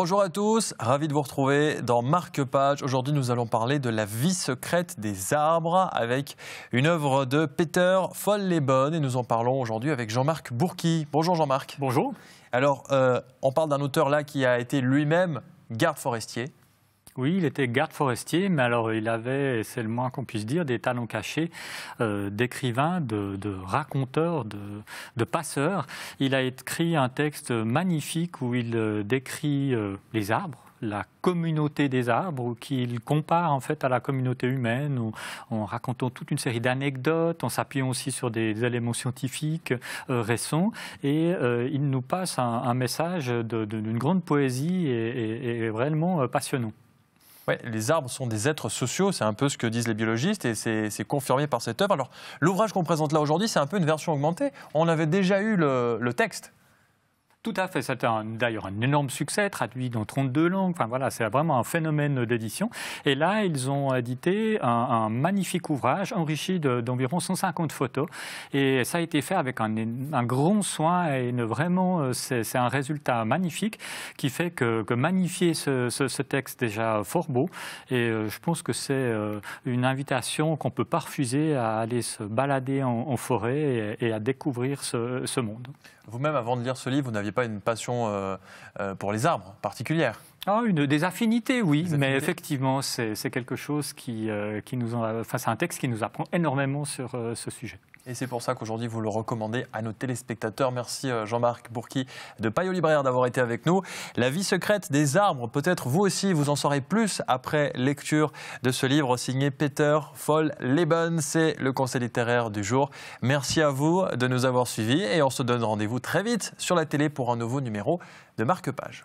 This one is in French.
Bonjour à tous, ravi de vous retrouver dans Marque Page. Aujourd'hui, nous allons parler de la vie secrète des arbres avec une œuvre de Peter bonnes et nous en parlons aujourd'hui avec Jean-Marc Bourqui. Bonjour Jean-Marc. Bonjour. Alors, euh, on parle d'un auteur là qui a été lui-même garde forestier, oui, il était garde forestier, mais alors il avait, c'est le moins qu'on puisse dire, des talents cachés euh, d'écrivain, de, raconteur, de, passeur. Il a écrit un texte magnifique où il euh, décrit euh, les arbres, la communauté des arbres, qu'il compare en fait à la communauté humaine, en racontant toute une série d'anecdotes, en s'appuyant aussi sur des éléments scientifiques récents. Et il nous passe un, message d'une grande poésie et, vraiment passionnant les arbres sont des êtres sociaux, c'est un peu ce que disent les biologistes et c'est confirmé par cette œuvre. Alors, l'ouvrage qu'on présente là aujourd'hui, c'est un peu une version augmentée. On avait déjà eu le texte tout à fait, c'est d'ailleurs un énorme succès, traduit dans 32 langues. Enfin voilà, c'est vraiment un phénomène d'édition. Et là, ils ont édité un, magnifique ouvrage enrichi d'environ 150 photos. Et ça a été fait avec un, grand soin et vraiment, euh, c'est un résultat magnifique qui fait que, magnifier ce, ce, ce, texte déjà fort beau. Et euh, je pense que c'est euh, une invitation qu'on ne peut pas refuser à aller se balader en, forêt et, à découvrir ce, ce monde. Vous-même, avant de lire ce livre, vous n'aviez pas une passion euh, euh, pour les arbres particulière ah, une, des affinités, oui, mais effectivement, c'est quelque chose qui, euh, qui nous. En, face à un texte qui nous apprend énormément sur ce sujet. Et c'est pour ça qu'aujourd'hui, vous le recommandez à nos téléspectateurs. Merci euh, Jean-Marc Bourqui de Paillot Libraire d'avoir été avec nous. La vie secrète des arbres, peut-être vous aussi, vous en saurez plus après lecture de ce livre signé Peter Foll Leben. C'est le conseil littéraire du jour. Merci à vous de nous avoir suivis et on se donne rendez-vous très vite sur la télé pour un nouveau numéro de Marque Page.